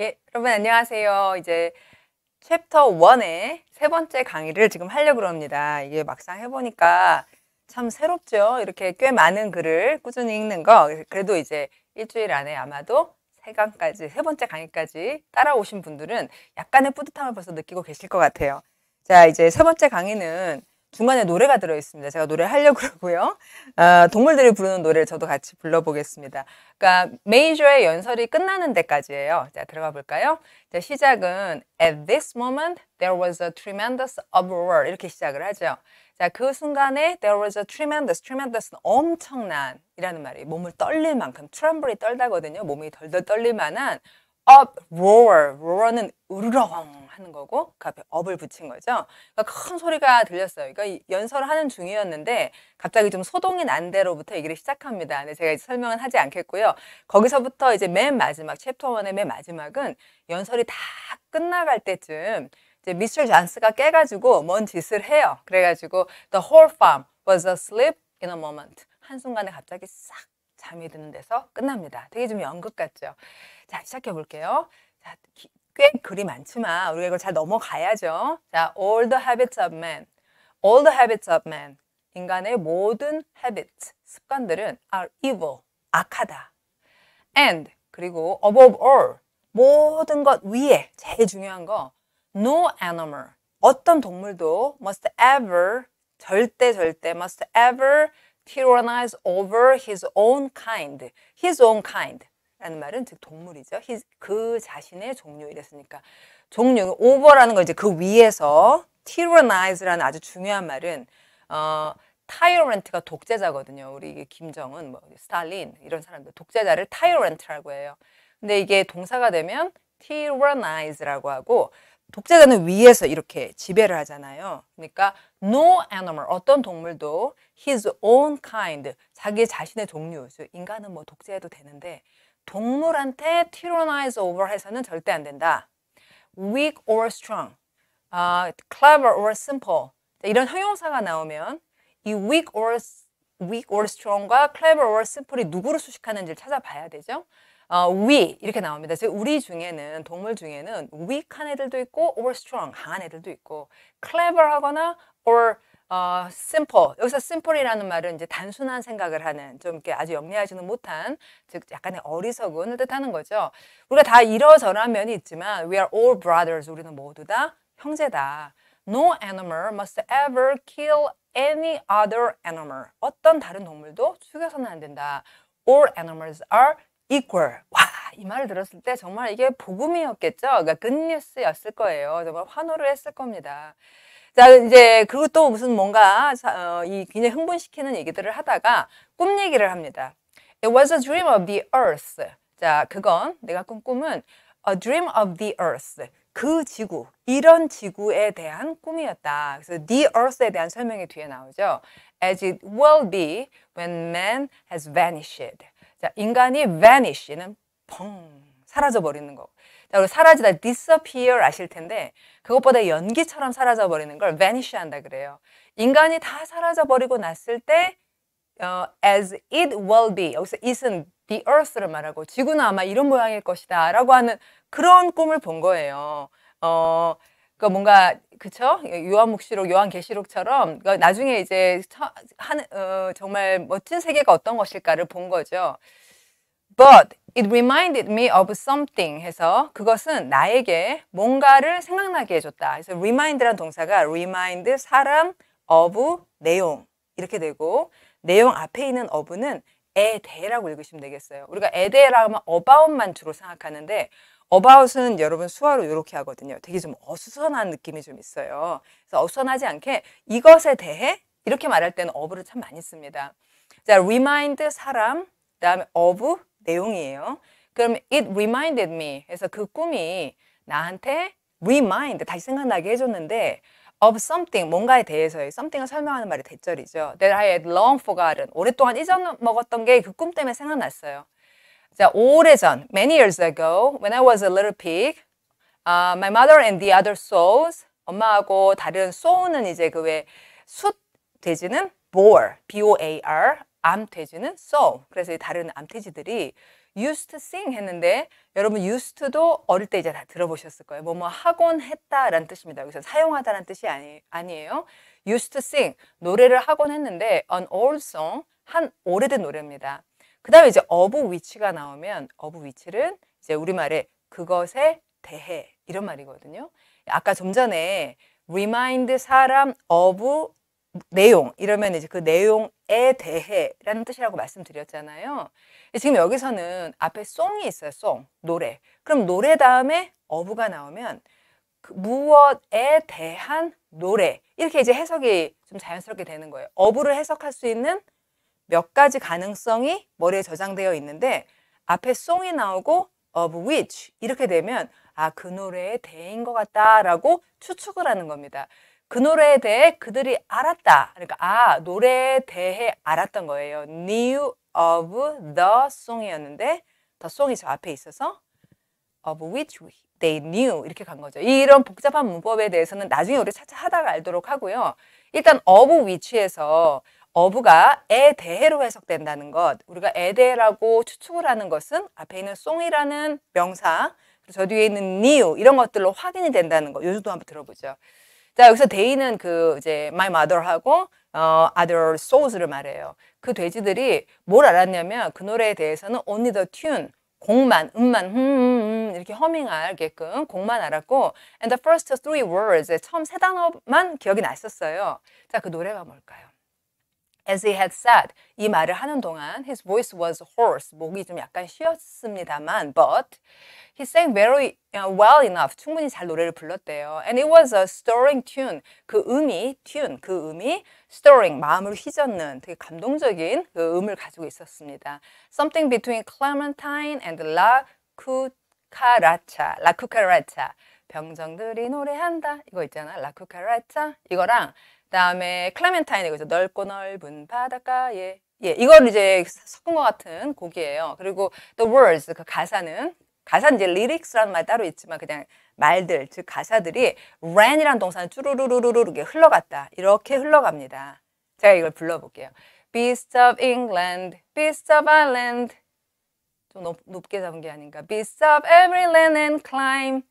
예, 여러분 안녕하세요. 이제 챕터 1의 세 번째 강의를 지금 하려고 합니다. 이게 막상 해보니까 참 새롭죠. 이렇게 꽤 많은 글을 꾸준히 읽는 거. 그래도 이제 일주일 안에 아마도 세 강까지, 세 번째 강의까지 따라오신 분들은 약간의 뿌듯함을 벌써 느끼고 계실 것 같아요. 자, 이제 세 번째 강의는 중간에 노래가 들어있습니다. 제가 노래 하려고 그러고요. 아, 동물들이 부르는 노래를 저도 같이 불러보겠습니다. 그러니까 메이저의 연설이 끝나는 데까지예요. 자, 들어가 볼까요? 자, 시작은 At this moment, there was a tremendous uproar. 이렇게 시작을 하죠. 자, 그 순간에 there was a tremendous, tremendous는 엄청난 이라는 말이 에요 몸을 떨릴 만큼, 트럼블이 떨다거든요. 몸이 덜덜 떨릴 만한 up roar. roar는 우르렁 하는 거고 그 앞에 up을 붙인 거죠. 그러니까 큰 소리가 들렸어요. 그러니까 연설을 하는 중이었는데 갑자기 좀 소동이 난대로부터 얘기를 시작합니다. 근데 제가 이제 설명은 하지 않겠고요. 거기서부터 이제 맨 마지막 챕터 원의맨 마지막은 연설이 다 끝나갈 때쯤 이제 미스터 잔스가 깨가지고 뭔 짓을 해요. 그래가지고 the whole farm was asleep in a moment. 한순간에 갑자기 싹 잠이 드는 데서 끝납니다. 되게 좀 연극 같죠. 자, 시작해 볼게요. 자, 꽤 글이 많지만 우리가 이걸 잘 넘어가야죠. 자, all the habits of man. all the habits of man. 인간의 모든 habits, 습관들은 are evil, 악하다. and 그리고 above all 모든 것 위에 제일 중요한 거 no animal 어떤 동물도 must ever 절대 절대 must ever tyrannize over his own kind his own kind 라는 말은 즉 동물이죠. 그 자신의 종류 이랬으니까 종류 오버라는 거 이제 그 위에서 tyrannize라는 아주 중요한 말은 어 타이런트가 독재자거든요. 우리 김정은, 뭐 스탈린 이런 사람들 독재자를 타이런트라고 해요. 근데 이게 동사가 되면 tyrannize라고 하고 독재자는 위에서 이렇게 지배를 하잖아요. 그러니까 no animal 어떤 동물도 his own kind 자기 자신의 종류 즉 인간은 뭐 독재해도 되는데 동물한테 tyrannize over 해서는 절대 안 된다. weak or strong, uh, clever or simple 이런 형용사가 나오면 이 weak or weak or strong과 clever or simple이 누구로 수식하는지를 찾아봐야 되죠. 어, we 이렇게 나옵니다. 즉 우리 중에는 동물 중에는 weak한 애들도 있고 or strong 강한 애들도 있고 clever하거나 or 어, simple. 여기서 simple이라는 말은 이제 단순한 생각을 하는, 좀 이렇게 아주 영리하지는 못한, 즉 약간의 어리석은을 뜻하는 거죠. 우리가 다 이러저러한 면이 있지만, we are all brothers. 우리는 모두 다 형제다. No animal must ever kill any other animal. 어떤 다른 동물도 죽여서는 안 된다. All animals are equal. 와, 이 말을 들었을 때 정말 이게 복음이었겠죠? 그러니까 굿뉴스였을 거예요. 정말 환호를 했을 겁니다. 자, 이제, 그리고 또 무슨 뭔가, 어, 이 굉장히 흥분시키는 얘기들을 하다가 꿈 얘기를 합니다. It was a dream of the earth. 자, 그건, 내가 꾼 꿈은 a dream of the earth. 그 지구, 이런 지구에 대한 꿈이었다. 그래서 the earth에 대한 설명이 뒤에 나오죠. As it will be when man has vanished. 자, 인간이 vanish는 펑 사라져버리는 거. 자, 우리 사라지다, disappear 아실 텐데 그것보다 연기처럼 사라져버리는 걸 vanish 한다 그래요. 인간이 다 사라져버리고 났을 때 어, as it will be 여기서 it은 the earth를 말하고 지구는 아마 이런 모양일 것이다 라고 하는 그런 꿈을 본 거예요. 어, 그 뭔가 그쵸? 요한묵시록, 요한계시록처럼 그러니까 나중에 이제 한, 어, 정말 멋진 세계가 어떤 것일까를 본 거죠. But it reminded me of something 해서 그것은 나에게 뭔가를 생각나게 해줬다. 그래서 remind란 동사가 remind 사람 of 내용 이렇게 되고 내용 앞에 있는 of는 에 대라고 읽으시면 되겠어요. 우리가 에 대라 고 하면 about만 주로 생각하는데 about은 여러분 수화로 이렇게 하거든요. 되게 좀 어수선한 느낌이 좀 있어요. 그래서 어수선하지 않게 이것에 대해 이렇게 말할 때는 of를 참 많이 씁니다. 자, remind 사람, 그다음에 of 내용이에요. 그럼 it reminded me. 그래서 그 꿈이 나한테 remind, 다시 생각나게 해줬는데 of something, 뭔가에 대해서의 something을 설명하는 말이 대절이죠. That I had long forgotten. 오랫동안 잊어먹었던 게 그 꿈 때문에 생각났어요. 자, 오래전, many years ago, when I was a little pig, uh, my mother and the other sows, 엄마하고 다른 소우는 이제 그왜숫 돼지는 boar, b-o-a-r, 암돼지는 so. 그래서 이 다른 암돼지들이 used to sing 했는데 여러분 used도 어릴 때 이제 다 들어보셨을 거예요. 뭐 뭐 하곤 했다라는 뜻입니다. 여기서 사용하다라는 뜻이 아니, 아니에요. used to sing 노래를 하곤 했는데 an old song 한 오래된 노래입니다. 그 다음에 이제 of which가 나오면 of which는 이제 우리말에 그것에 대해 이런 말이거든요. 아까 좀 전에 remind 사람 of 내용 이러면 이제 그 내용에 대해라는 뜻이라고 말씀드렸잖아요. 지금 여기서는 앞에 송이 있어요. 송 노래. 그럼 노래 다음에 어부가 나오면 그 무엇에 대한 노래 이렇게 이제 해석이 좀 자연스럽게 되는 거예요. 어부를 해석할 수 있는 몇 가지 가능성이 머리에 저장되어 있는데 앞에 송이 나오고 of which 이렇게 되면 아 그 노래의 대인 것 같다라고 추측을 하는 겁니다. 그 노래에 대해 그들이 알았다. 그러니까 아 노래에 대해 알았던 거예요. Knew of the song이었는데 the song이 저 앞에 있어서 of which they knew 이렇게 간 거죠. 이런 복잡한 문법에 대해서는 나중에 우리 차차 하다가 알도록 하고요. 일단 of which에서 어부가 에 대해로 해석된다는 것, 우리가 에 대해라고 추측을 하는 것은 앞에 있는 송이라는 명사, 저 뒤에 있는 new 이런 것들로 확인이 된다는 것, 요즘도 한번 들어보죠. 자, 여기서 데이는 그 이제 my mother하고 어, other souls를 말해요. 그 돼지들이 뭘 알았냐면 그 노래에 대해서는 only the tune, 곡만, 음만, 흠 음, 음 이렇게 허밍하게끔 곡만 알았고 and the first three words, 처음 세 단어만 기억이 났었어요. 자, 그 노래가 뭘까요? As he had said, 이 말을 하는 동안 his voice was hoarse, 목이 좀 약간 쉬었습니다만, but he sang very uh, well enough, 충분히 잘 노래를 불렀대요. And it was a stirring tune, 그 음이 tune, 그 음이 stirring, 마음을 휘젓는 되게 감동적인 그 음을 가지고 있었습니다. Something between Clementine and La Cucaracha, La Cucaracha. 병정들이 노래한다 이거 있잖아, La Cucaracha 이거랑 그다음에 클라멘타인의 그죠 넓고 넓은 바닷가에 예 이걸 이제 섞은 것 같은 곡이에요. 그리고 또 words 그 가사는 가사 이제 lyrics라는 말 따로 있지만 그냥 말들 즉 가사들이 ran이라는 동사는 쭈루루루루루 이렇게 흘러갔다 이렇게 흘러갑니다. 제가 이걸 불러볼게요. Beast of England, Beast of Ireland 좀 높, 게 잡은 게 아닌가. Beast of every land and climb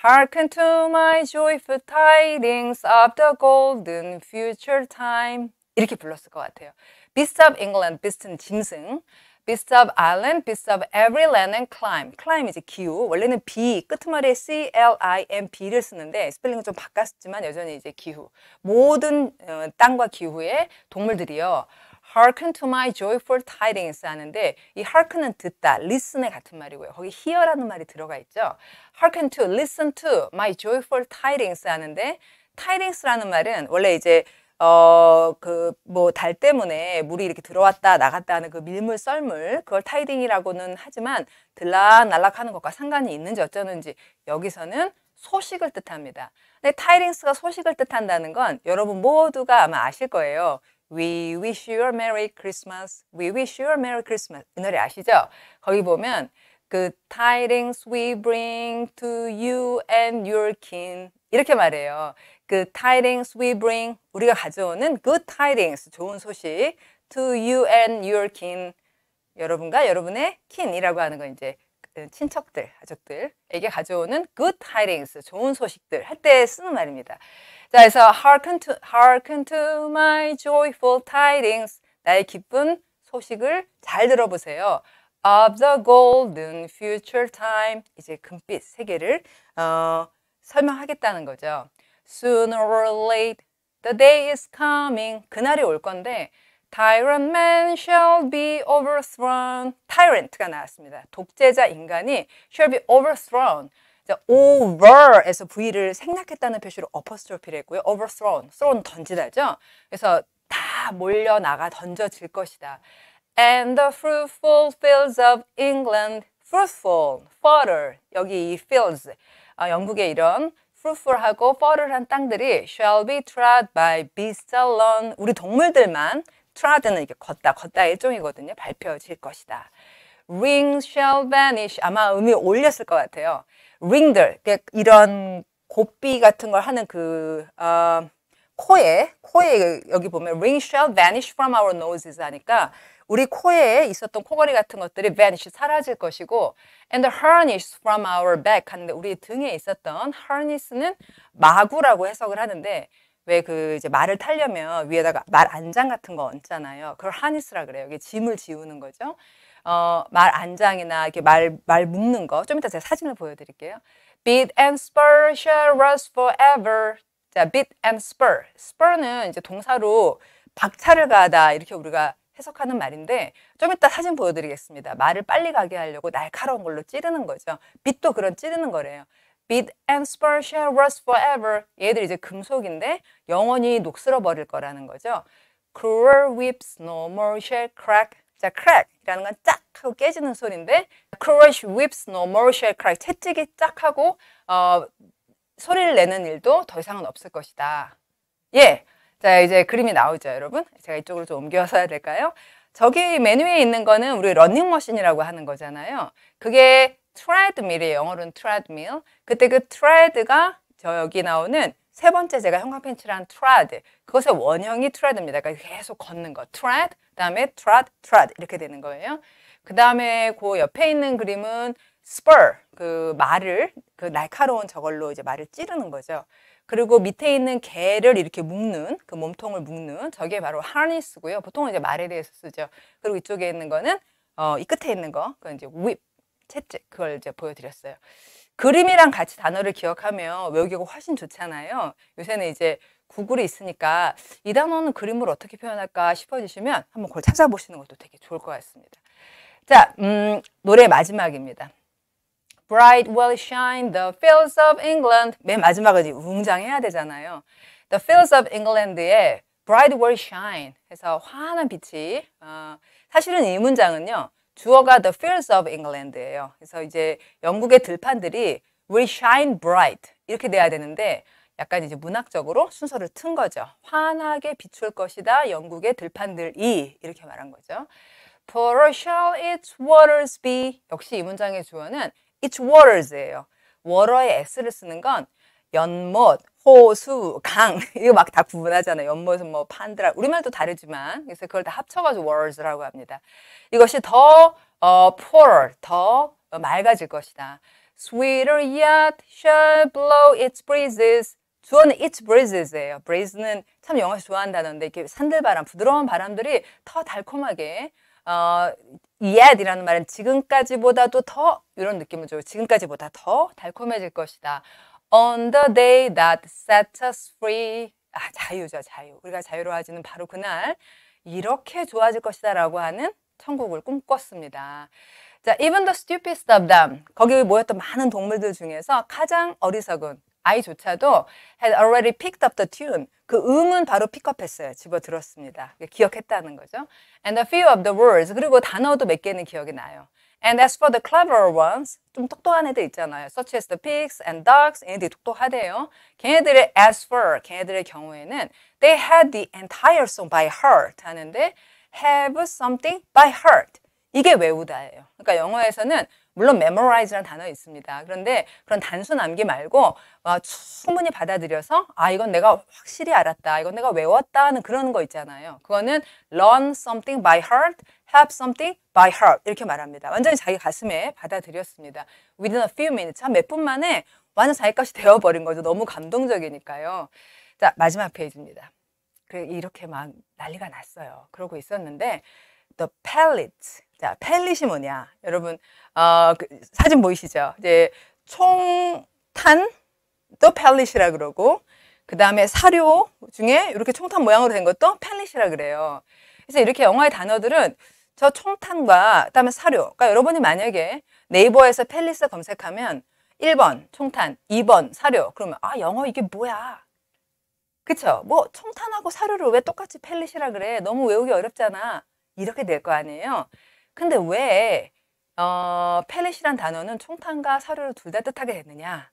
Hearken to my joyful tidings of the golden future time. 이렇게 불렀을 것 같아요. Beast of England, Beast는 짐승. Beast of Ireland, Beast of every land and climb. climb 이제 기후. 원래는 B, 끝말에 C-L-I-M-B를 쓰는데 스펠링은 좀 바꿨지만 여전히 이제 기후. 모든 땅과 기후의 동물들이요. hearken to my joyful tidings 하는데 이 hearken은 듣다, listen의 같은 말이고요. 거기 hear라는 말이 들어가 있죠. hearken to, listen to my joyful tidings 하는데 tidings라는 말은 원래 이제 어 그 뭐 달 때문에 물이 이렇게 들어왔다 나갔다 하는 그 밀물 썰물 그걸 타이딩이라고는 하지만 들락날락하는 것과 상관이 있는지 어쩌는지 여기서는 소식을 뜻합니다. 근데 타이링스가 소식을 뜻한다는 건 여러분 모두가 아마 아실 거예요. We wish you a Merry Christmas. We wish you a Merry Christmas. 이 노래 아시죠? 거기 보면 그 tidings we bring to you and your kin 이렇게 말해요. 그 tidings we bring 우리가 가져오는 good tidings 좋은 소식 to you and your kin 여러분과 여러분의 kin이라고 하는 건 이제 친척들 가족들에게 가져오는 good tidings 좋은 소식들 할 때 쓰는 말입니다. 자, 그래서 hearken to, hearken to my joyful tidings. 나의 기쁜 소식을 잘 들어보세요. Of the golden future time. 이제 금빛 세계를 어, 설명하겠다는 거죠. Sooner or late, the day is coming. 그날이 올 건데, Tyrant man shall be overthrown. Tyrant가 나왔습니다. 독재자 인간이 shall be overthrown. over에서 v를 생략했다는 표시로 어퍼스트로피를 했고요. overthrown, thrown 던지다죠. 그래서 다 몰려 나가 던져질 것이다. And the fruitful fields of England, fruitful, fertile. 여기 이 fields, 아, 영국의 이런 fruitful하고 fertile한 땅들이 shall be trod by beasts alone. 우리 동물들만 트라드는 이게 걷다, 걷다 일종이거든요. 밟혀질 것이다. Rings shall vanish. 아마 음이 올렸을 것 같아요. 링들 그러니까 이런 고삐 같은 걸 하는 그 어, 코에 코에 여기 보면 ring shall vanish from our noses 하니까 우리 코에 있었던 코걸이 같은 것들이 vanish 사라질 것이고 and the harness from our back 하는데 우리 등에 있었던 harness는 마구라고 해석을 하는데 왜 그 이제 말을 타려면 위에다가 말 안장 같은 거 얹잖아요. 그걸 하니스라 그래요. 이게 짐을 지우는 거죠. 어, 말 안장이나 이렇게 말, 말 묶는 거. 좀 이따 제가 사진을 보여드릴게요. Beat and spur shall rust forever. 자, beat and spur. spur는 이제 동사로 박차를 가다 이렇게 우리가 해석하는 말인데 좀 이따 사진 보여드리겠습니다. 말을 빨리 가게 하려고 날카로운 걸로 찌르는 거죠. 빛도 그런 찌르는 거래요. Bit and spur shall rust forever. 얘들 이제 금속인데 영원히 녹슬어 버릴 거라는 거죠. Cruel whips no more shall crack. 자, crack이라는 건짝 하고 깨지는 소리인데 crush whips no more shall crack. 채찍이 짝 하고 어, 소리를 내는 일도 더 이상은 없을 것이다. 예, 자 이제 그림이 나오죠 여러분. 제가 이쪽으로 좀 옮겨서 야 될까요? 저기 메뉴에 있는 거는 우리 러닝머신이라고 하는 거잖아요. 그게 트라이드밀이에요 영어로는 트라이드밀 그때 그트라이드가저 여기 나오는 세 번째 제가 형광 펜 팬츠란 트라드 그것의 원형이 트라드입니다. 그러니까 계속 걷는 거 트라드 그다음에 트라드 트라드 이렇게 되는 거예요. 그다음에 그 옆에 있는 그림은 spur 그 말을 그 날카로운 저걸로 이제 말을 찌르는 거죠. 그리고 밑에 있는 개를 이렇게 묶는 그 몸통을 묶는 저게 바로 harness고요. 보통은 이제 말에 대해서 쓰죠. 그리고 이쪽에 있는 거는 어, 이 끝에 있는 거, 그 이제 whip, 채찍 그걸 이제 보여드렸어요. 그림이랑 같이 단어를 기억하면 외우기가 훨씬 좋잖아요. 요새는 이제 구글이 있으니까 이 단어는 그림을 어떻게 표현할까 싶어지시면 한번 그걸 찾아보시는 것도 되게 좋을 것 같습니다. 자, 음, 노래 마지막입니다. Bright will shine the fields of England. 맨마지막까 웅장해야 되잖아요. The fields of England의 Bright will shine 해서 환한 빛이 어, 사실은 이 문장은요. 주어가 the fields of England예요. 그래서 이제 영국의 들판들이 will shine bright 이렇게 돼야 되는데 약간 이제 문학적으로 순서를 튼 거죠. 환하게 비출 것이다. 영국의 들판들이 이렇게 말한 거죠. For shall its waters be? 역시 이 문장의 주어는 its waters예요. 워러의 s를 쓰는 건 연못, 호수, 강 이거 막 다 구분하잖아요. 연못은 뭐 판드라 우리말도 다르지만 그래서 그걸 다 합쳐가지고 words라고 합니다. 이것이 더 어, poor, 더 어, 맑아질 것이다. Sweeter yet shall blow its breezes. 주어는 its breezes예요. breeze는 참 영어에서 좋아한다는데 이렇게 산들바람, 부드러운 바람들이 더 달콤하게 어, yet이라는 말은 지금까지보다도 더 이런 느낌을 줘요. 지금까지보다 더 달콤해질 것이다. On the day that set us free. 아, 자유죠, 자유. 우리가 자유로워지는 바로 그날 이렇게 좋아질 것이다 라고 하는 천국을 꿈꿨습니다. 자, even the stupidest of them. 거기 모였던 많은 동물들 중에서 가장 어리석은 아이조차도 had already picked up the tune. 그 음은 바로 픽업했어요. 집어 들었습니다. 기억했다는 거죠. And a few of the words. 그리고 단어도 몇 개는 기억이 나요. And as for the clever ones, 좀 똑똑한 애들 있잖아요. Such as the pigs and dogs, 얘네들이 똑똑하대요. 걔네들의 as for, 걔네들의 경우에는 they had the entire song by heart 하는데 have something by heart. 이게 외우다예요. 그러니까 영어에서는 물론 memorize라는 단어 있습니다. 그런데 그런 단순 암기 말고 와, 어, 충분히 받아들여서 아 이건 내가 확실히 알았다. 이건 내가 외웠다 하는 그런 거 있잖아요. 그거는 learn something by heart, have something by heart 이렇게 말합니다. 완전히 자기 가슴에 받아들였습니다. within a few minutes 한몇분 만에 완전 자기 것이 되어버린 거죠. 너무 감동적이니까요. 자 마지막 페이지입니다. 그, 이렇게 막 난리가 났어요. 그러고 있었는데 the p e l e t s 자, 펠릿이 뭐냐? 여러분, 어, 그 사진 보이시죠? 이제 총탄, 또 펠릿이라 그러고, 그 다음에 사료 중에 이렇게 총탄 모양으로 된 것도 펠릿이라 그래요. 그래서 이렇게 영어의 단어들은 저 총탄과 그다음에 사료. 그러니까 여러분이 만약에 네이버에서 펠릿을 검색하면 1번 총탄, 2번 사료. 그러면 아 영어 이게 뭐야? 그쵸? 뭐 총탄하고 사료를 왜 똑같이 펠릿이라 그래? 너무 외우기 어렵잖아. 이렇게 될 거 아니에요. 근데 왜 어, 펠렛이란 단어는 총탄과 사료를 둘 다 뜻하게 됐느냐?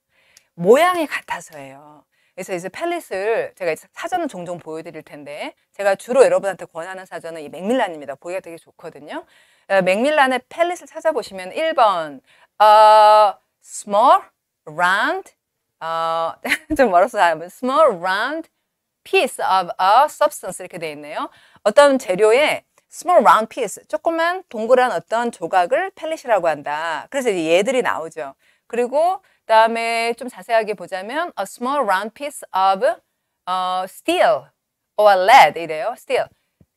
모양이 같아서예요. 그래서 이제 펠릿을 제가 사전은 종종 보여드릴 텐데 제가 주로 여러분한테 권하는 사전은 이 맥밀란입니다. 보기가 되게 좋거든요. 어, 맥밀란의 펠릿을 찾아보시면 1번 어, small, round, 어, 좀 멀었어요. small, round piece of a 어, substance 이렇게 돼 있네요. 어떤 재료에 small round piece, 조그만 동그란 어떤 조각을 펠릿이라고 한다. 그래서 이제 얘들이 나오죠. 그리고 다음에 좀 자세하게 보자면 a small round piece of uh, steel or lead 이래요. steel.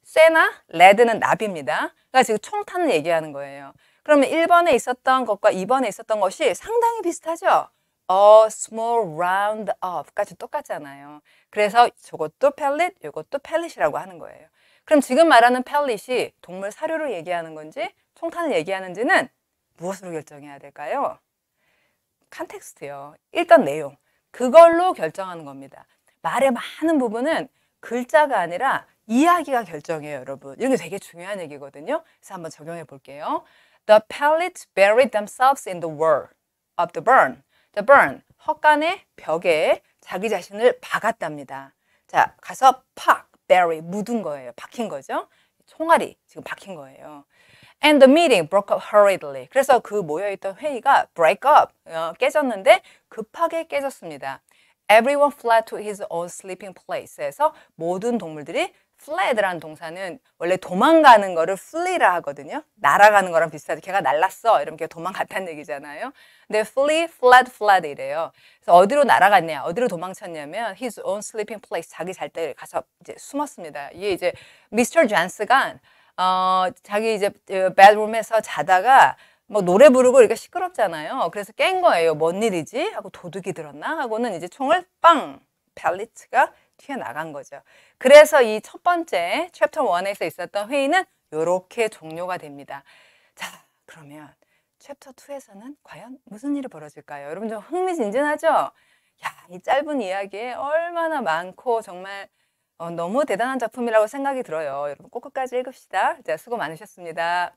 쇠나 레드는 납입니다. 그러니까 지금 총탄을 얘기하는 거예요. 그러면 1번에 있었던 것과 2번에 있었던 것이 상당히 비슷하죠? a small round of 까지 똑같잖아요. 그래서 저것도 펠릿, pellet, 이것도 펠릿이라고 하는 거예요. 그럼 지금 말하는 펠릿이 동물 사료를 얘기하는 건지 총탄을 얘기하는지는 무엇으로 결정해야 될까요? 컨텍스트요. 일단 내용. 그걸로 결정하는 겁니다. 말의 많은 부분은 글자가 아니라 이야기가 결정해요, 여러분. 이런 게 되게 중요한 얘기거든요. 그래서 한번 적용해 볼게요. The pellets buried themselves in the wall of the burn. The burn, 헛간의 벽에 자기 자신을 박았답니다. 자, 가서 팍! bury 묻은 거예요. 박힌 거죠. 총알이 지금 박힌 거예요. And the meeting broke up hurriedly. 그래서 그 모여있던 회의가 break up 어, 깨졌는데 급하게 깨졌습니다. Everyone fled to his own sleeping place에서 모든 동물들이 fled라는 동사는 원래 도망가는 거를 flee라 하거든요. 날아가는 거랑 비슷하죠. 걔가 날랐어. 이러면 걔 도망갔다는 얘기잖아요. 근데 flee, fled, fled 이래요. 그래서 어디로 날아갔냐, 어디로 도망쳤냐면 his own sleeping place, 자기 잘 때 가서 이제 숨었습니다. 이게 이제 미스터 잔스가 어, 자기 이제 어, bedroom에서 자다가 뭐 노래 부르고 이렇게 시끄럽잖아요. 그래서 깬 거예요. 뭔 일이지? 하고 도둑이 들었나? 하고는 이제 총을 빵! 펠리츠가 튀어나간 거죠. 그래서 이 첫 번째 챕터 1에서 있었던 회의는 이렇게 종료가 됩니다. 자, 그러면 챕터 2에서는 과연 무슨 일이 벌어질까요? 여러분 좀 흥미진진하죠? 야, 이 짧은 이야기에 얼마나 많고 정말 어, 너무 대단한 작품이라고 생각이 들어요. 여러분 꼭 끝까지 읽읍시다. 자, 수고 많으셨습니다.